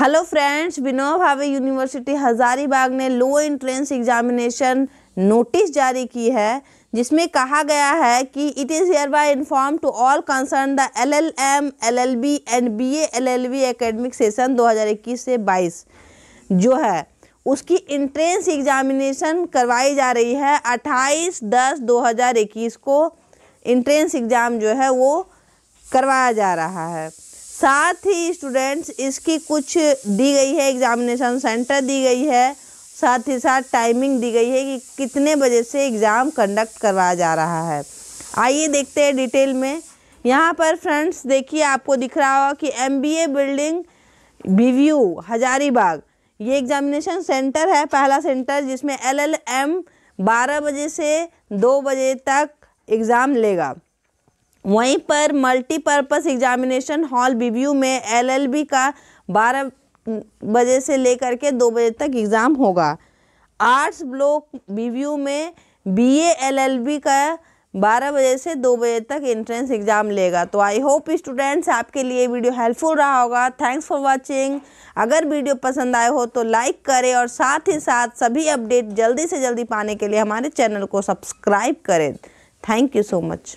hello friends Vinod भावे university Hazaribagh ने लो entrance examination notice जारी की है जिसमें कहा गया है कि it is hereby inform to all concern the L L M L L B and B L L B academic session 2021 से 22 जो है उसकी इंट्रेंस एग्जामिनेशन करवाई जा रही है 28 दस 2021 को इंट्रेंस एग्ज़ाम जो है वो करवाया जा रहा है साथ ही स्टूडेंट्स इसकी कुछ दी गई है एग्जामिनेशन सेंटर दी गई है साथ ही साथ टाइमिंग दी गई है कि कितने बजे से एग्ज़ाम कंडक्ट करवाया जा रहा है आइए देखते हैं डिटेल में यहाँ पर फ्रेंड्स देखिए आपको दिख रहा होगा कि एम बिल्डिंग बीवीयू हजारीबाग ये एग्जामिनेशन सेंटर है पहला सेंटर जिसमें एल एल एम बारह बजे से दो बजे तक एग्ज़ाम लेगा वहीं पर मल्टीपर्पज़ एग्जामिनेशन हॉल बीबीयू में एलएलबी का 12 बजे से लेकर के 2 बजे तक एग्ज़ाम होगा आर्ट्स ब्लॉक बीबीयू में बीए एलएलबी का 12 बजे से 2 बजे तक एंट्रेंस एग्ज़ाम लेगा तो आई होप स्टूडेंट्स आपके लिए वीडियो हेल्पफुल रहा होगा थैंक्स फॉर वाचिंग अगर वीडियो पसंद आए हो तो लाइक करें और साथ ही साथ सभी अपडेट जल्दी से जल्दी पाने के लिए हमारे चैनल को सब्सक्राइब करें थैंक यू सो मच